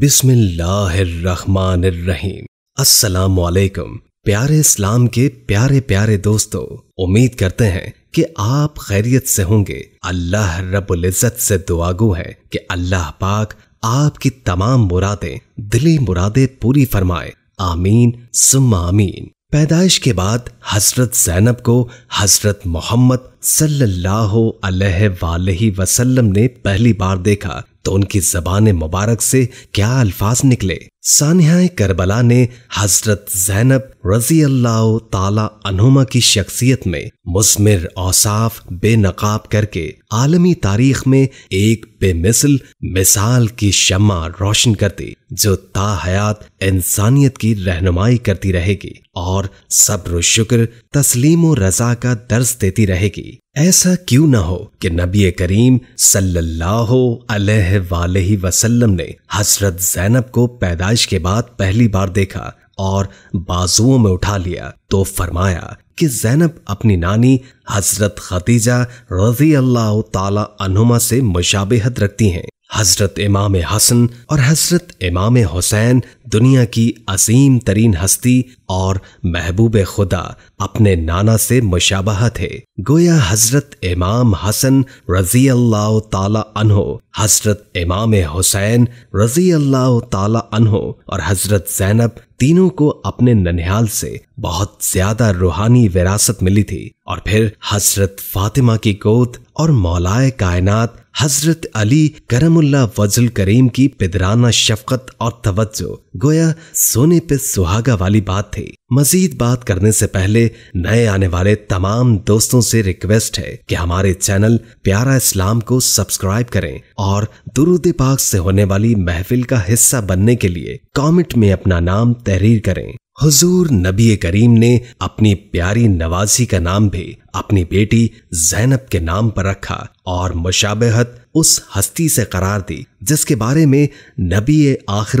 बिस्मिल्लाहिर्रहमानिर्रहीम अस्सलाम वालेकुम प्यारे इस्लाम के प्यारे प्यारे दोस्तों उम्मीद करते हैं कि आप खैरियत से होंगे अल्लाह रब्बुल इज़्ज़त से दुआगो है कि अल्लाह पाक आपकी तमाम मुरादें दिली मुरादें पूरी फरमाए आमीन सुम्मा आमीन पैदाइश के बाद हजरत जैनब को हजरत मोहम्मद वसल्लम ने पहली बार देखा तो उनकी जबान मुबारक से क्या अल्फाज निकले सानहा करबला ने हजरत जैनब रजी अल्लाह ताला की शख्सियत में मुस्मिर औसाफ बेनकाब करके आलमी तारीख में एक बेमिसल मिसाल की शमा रोशन कर दी जो हयात इंसानियत की रहनुमाई करती रहेगी और सब्र शुक्र तस्लीम रजा का दर्ज देती रहेगी ऐसा क्यों ना हो कि नबी करीम सल्लल्लाहु अलैहि वसल्लम ने हजरत जैनब को पैदाइश के बाद पहली बार देखा और बाजुओं में उठा लिया तो फरमाया कि जैनब अपनी नानी हजरत खतीजा रजी अल्लाह तला से मुशाबेहत रखती हैं हजरत इमाम हसन और हजरत इमाम हुसैन दुनिया की अजीम तरीन हस्ती और महबूब खुदा अपने नाना से मुशाबह थे गोया हजरत इमाम हसन रजी अल्लाह ताला अनहो हजरत इमाम हुसैन रजी अल्लाह ताला अनहो और हजरत जैनब तीनों को अपने ननिहाल से बहुत ज्यादा रूहानी विरासत मिली थी और फिर हजरत फातिमा की गोद और मौलाए कायनात हजरत अली करमुल्ला वजुल करीम की पिदराना शफकत और तवज्जो गोया सोने पे सुहागा वाली बात थी मजीद बात करने से पहले नए आने वाले तमाम दोस्तों से रिक्वेस्ट है कि हमारे चैनल प्यारा इस्लाम को सब्सक्राइब करें और दुरुद पाक से होने वाली महफिल का हिस्सा बनने के लिए कमेंट में अपना नाम तहरीर करें हुजूर नबी करीम ने अपनी प्यारी नवाजी का नाम भी अपनी बेटी जैनब के नाम पर रखा और मुशाबहत उस हस्ती से करार दी जिसके बारे में नबी आखिर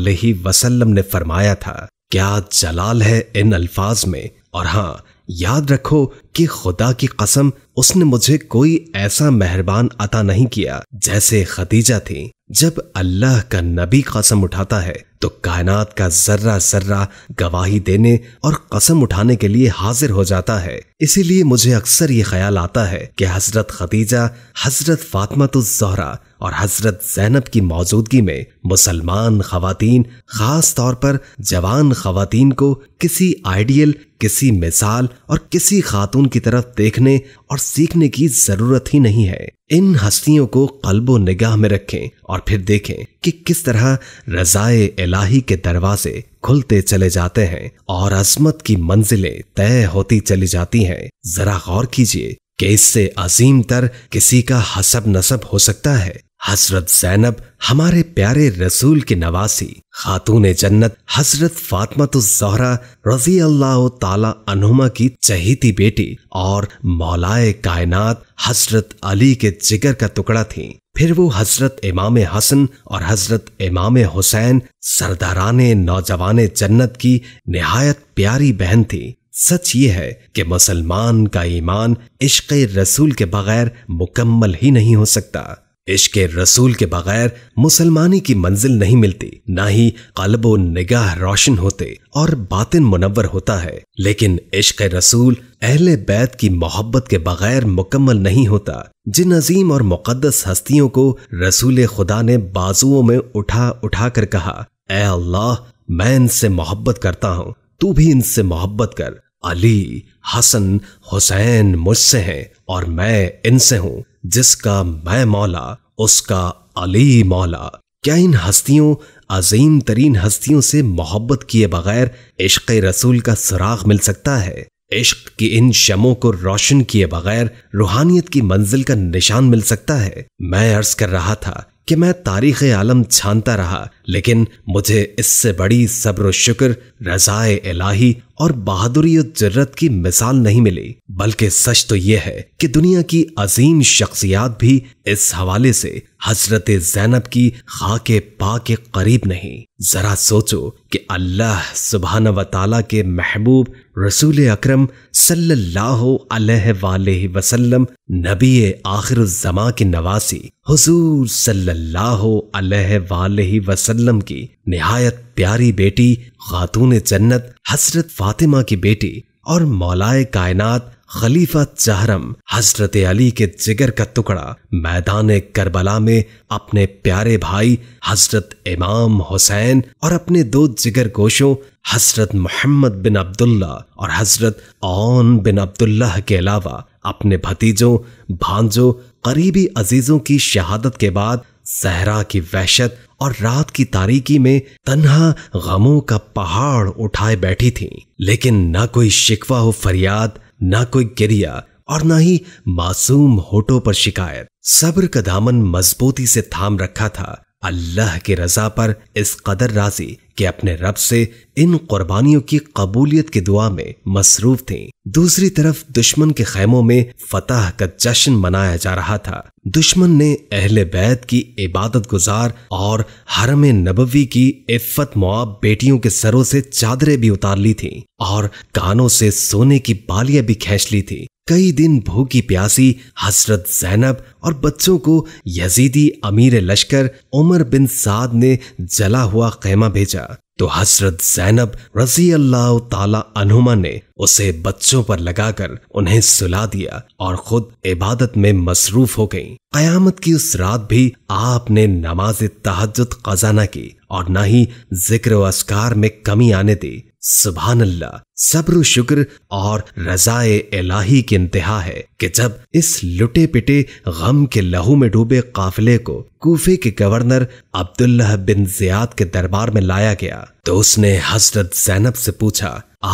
अलैहि वसल्लम ने फरमाया था क्या जलाल है इन अल्फाज में और हाँ याद रखो कि खुदा की कसम उसने मुझे कोई ऐसा मेहरबान अता नहीं किया जैसे खदीजा थी जब अल्लाह का नबी कसम उठाता है तो कायनात का जर्रा जर्रा गवाही देने और कसम उठाने के लिए हाजिर हो जाता है इसीलिए मुझे अक्सर ये ख्याल आता है कि हजरत खदीजा हजरत फातमत जहरा और हजरत जैनब की मौजूदगी में मुसलमान खातन खास तौर पर जवान खातन को किसी आइडियल किसी मिसाल और किसी खातून की तरफ देखने और सीखने की जरूरत ही नहीं है इन हस्तियों को कल्बो निगाह में रखें और फिर देखें कि किस तरह रजाए इलाही के दरवाजे खुलते चले जाते हैं और अजमत की मंजिलें तय होती चली जाती हैं जरा गौर कीजिए कि इससे अजीम तर किसी का हसब नसब हो सकता है हजरत जैनब हमारे प्यारे रसूल की नवासी खातून जन्नत हजरत जहरा रजी अल्लाह अनुमा की चहीती बेटी और मौलाए कायनात हजरत अली के जिगर का टुकड़ा थी फिर वो हजरत इमाम हसन और हजरत इमाम हुसैन सरदारान नौजवान जन्नत की नहायत प्यारी बहन थी सच ये है कि मुसलमान का ईमान इश्क रसूल के बगैर मुकम्मल ही नहीं हो सकता इश्क रसूल के बगैर मुसलमानी की मंजिल नहीं मिलती ना ही कलब निगाह रोशन होते और बातिन मुनवर होता है लेकिन इश्क रसूल अहल बैत की मोहब्बत के बगैर मुकम्मल नहीं होता जिन अजीम और मुकदस हस्तियों को रसूल खुदा ने बाजुओं में उठा उठा कर कहा ए अल्लाह मैं इनसे मोहब्बत करता हूँ तू भी इनसे मोहब्बत कर अली हसन हुसैन मुझसे हैं और मैं इनसे हूं जिसका मैं मौला उसका अली मौला क्या इन हस्तियों अजीम तरीन हस्तियों से मोहब्बत किए बगैर इश्क रसूल का सुराग मिल सकता है इश्क की इन शमों को रोशन किए बगैर रूहानियत की मंजिल का निशान मिल सकता है मैं अर्ज कर रहा था कि मैं तारीख आलम छानता रहा लेकिन मुझे इससे बड़ी सब्र शुक्र रजाए इलाही और बहादुरी और की मिसाल नहीं मिली बल्कि सच तो यह है कि दुनिया की अजीम शख्सियात भी इस हवाले से हजरत जैनब की खाके पा के करीब नहीं जरा सोचो कि अल्लाह सुबहान व ताला के महबूब रसूल अक्रम सल्लल्लाहु वसल्लम नबी आखिर जमा के नवासी हजूर सल्लल्लाहु वसल्लम की नहायत प्यारी बेटी खातून जन्नत हसरत फातिमा की बेटी और मौलाए कायनात खलीफा चहरम हजरत अली के जिगर का टुकड़ा मैदान करबला में अपने प्यारे भाई हजरत इमाम हुसैन और अपने दो जिगर गोशों हजरत मोहम्मद बिन अब्दुल्ला और हजरत ओन बिन अब्दुल्ला के अलावा अपने भतीजों भांजों करीबी अजीजों की शहादत के बाद सहरा की वहशत और रात की तारीकी में तन्हा गमों का पहाड़ उठाए बैठी थी लेकिन न कोई शिकवा हो फरियाद ना कोई गिरिया और ना ही मासूम होठों पर शिकायत सब्र का दामन मजबूती से थाम रखा था अल्लाह की रजा पर इस कदर राजी कि अपने रब से इन कुर्बानियों की कबूलियत की दुआ में मसरूफ थी दूसरी तरफ दुश्मन के खैमों में फतह का जश्न मनाया जा रहा था दुश्मन ने अहले बैत की इबादत गुजार और हरम नबवी की इफ्फत मुआब बेटियों के सरों से चादरें भी उतार ली थी और कानों से सोने की बालियां भी खींच ली थी कई दिन भूखी प्यासी हसरत जैनब और बच्चों को यजीदी अमीर लश्कर उमर बिन साद ने जला हुआ खैमा भेजा तो हसरत जैनब रजी अल्लाह ताला अनुमा ने उसे बच्चों पर लगाकर उन्हें सुला दिया और खुद इबादत में मसरूफ हो गई कयामत की उस रात भी आपने नमाज तहजद कजाना की और न ही जिक्र अस्कार में कमी आने दी सुबहान अल्लाह सब्र शुक्र और रजाए एलाही की इंतहा है कि जब इस लुटे पिटे गम के लहू में डूबे काफिले को कूफे के गवर्नर अब्दुल्ला बिन जियाद के दरबार में लाया गया तो उसने हजरत जैनब से पूछा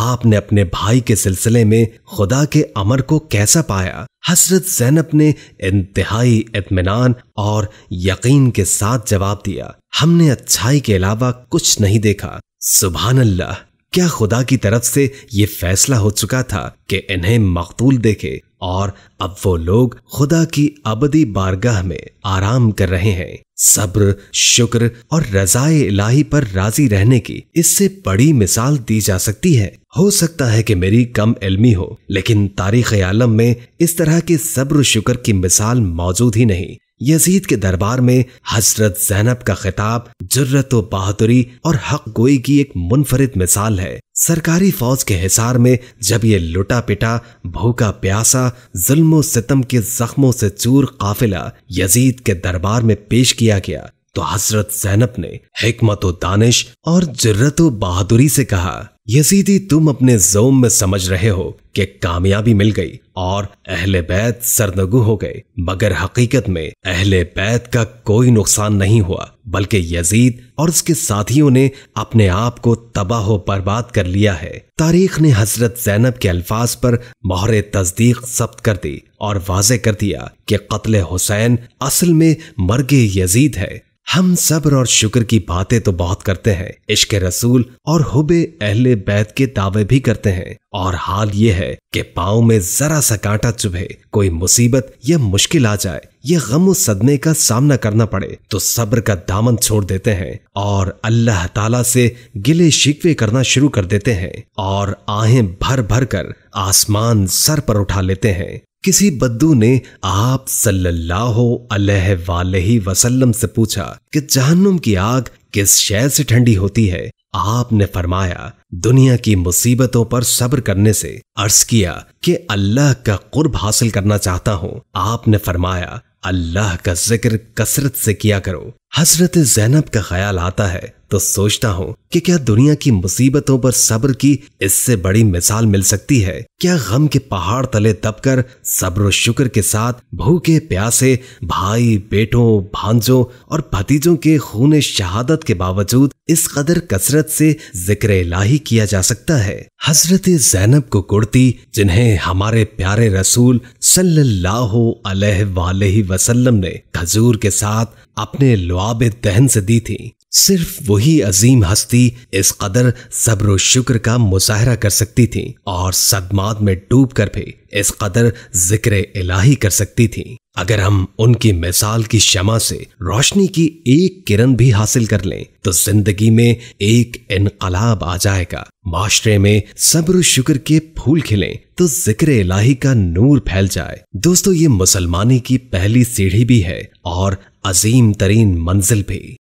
आपने अपने भाई के सिलसिले में खुदा के अमर को कैसा पाया हसरत जैनब ने इंतहाई इतमान और यकीन के साथ जवाब दिया हमने अच्छाई के अलावा कुछ नहीं देखा सुबहानल्लाह क्या खुदा की तरफ से ये फैसला हो चुका था कि इन्हें मकतूल देखे और अब वो लोग खुदा की अबदी बारगाह में आराम कर रहे हैं सब्र शुक्र और रजाए इलाही पर राजी रहने की इससे बड़ी मिसाल दी जा सकती है हो सकता है कि मेरी कम इल्मी हो लेकिन तारीख आलम में इस तरह के सब्र शुक्र की मिसाल मौजूद ही नहीं यजीद के दरबार में हजरत जैनब का खिताब जुर्रत बहादुरी और हक गोई की एक मुनफरद मिसाल है सरकारी फौज के हिसार में जब ये लुटा पिटा भूखा प्यासा जुल्म सितम के जख्मों से चूर काफिला यजीद के दरबार में पेश किया गया तो हजरत जैनब ने हमत दानिश और जुर्रत बहादुरी से कहा यजीदी तुम अपने जोम में समझ रहे हो कि कामयाबी मिल गई और अहले बैत सरनगु हो गए मगर हकीकत में अहले बैत का कोई नुकसान नहीं हुआ बल्कि यजीद और उसके साथियों ने अपने आप को तबाह बर्बाद कर लिया है तारीख ने हजरत जैनब के अल्फाज पर मोहर तस्दीक सब्त कर दी और वाजे कर दिया कि कत्ल हुसैन असल में मरगे यजीद है हम सब्र और शुक्र की बातें तो बहुत करते हैं इश्क रसूल और हुबे अहले बैत के दावे भी करते हैं और हाल ये है कि पाँव में जरा सा कांटा चुभे कोई मुसीबत या मुश्किल आ जाए ये गम सदमे का सामना करना पड़े तो सब्र का दामन छोड़ देते हैं और अल्लाह ताला से गिले शिकवे करना शुरू कर देते हैं और आहें भर भर कर आसमान सर पर उठा लेते हैं किसी बद्दू ने आप सल्लल्लाहु अलैहि वसल्लम से पूछा कि जहन्नुम की आग किस शय से ठंडी होती है आपने फरमाया दुनिया की मुसीबतों पर सब्र करने से अर्ज किया कि अल्लाह का कुर्ब हासिल करना चाहता हूँ आपने फरमाया अल्लाह का जिक्र कसरत से किया करो हजरत जैनब का ख्याल आता है तो सोचता हूँ कि क्या दुनिया की मुसीबतों पर सब्र की इससे बड़ी मिसाल मिल सकती है क्या गम के पहाड़ तले दबकर सब्र शुक्र के साथ भूखे प्यासे भाई बेटों भांजों और भतीजों के खून शहादत के बावजूद इस कदर कसरत से जिक्र इलाही किया जा सकता है हजरत जैनब को कुर्ती जिन्हें हमारे प्यारे रसूल सल्लल्लाहु अलैहि वसल्लम ने खजूर के साथ अपने लुआब दहन से दी थी सिर्फ वही अजीम हस्ती इस कदर सब्र शुक्र का मुजाहरा कर सकती थी और सदमात में डूब कर भी इस कदर जिक्र इलाही कर सकती थी अगर हम उनकी मिसाल की शमा से रोशनी की एक किरण भी हासिल कर लें तो जिंदगी में एक इनकलाब आ जाएगा माशरे में सब्र शुक्र के फूल खिलें तो जिक्र इलाही का नूर फैल जाए दोस्तों ये मुसलमानी की पहली सीढ़ी भी है और अजीम तरीन मंजिल भी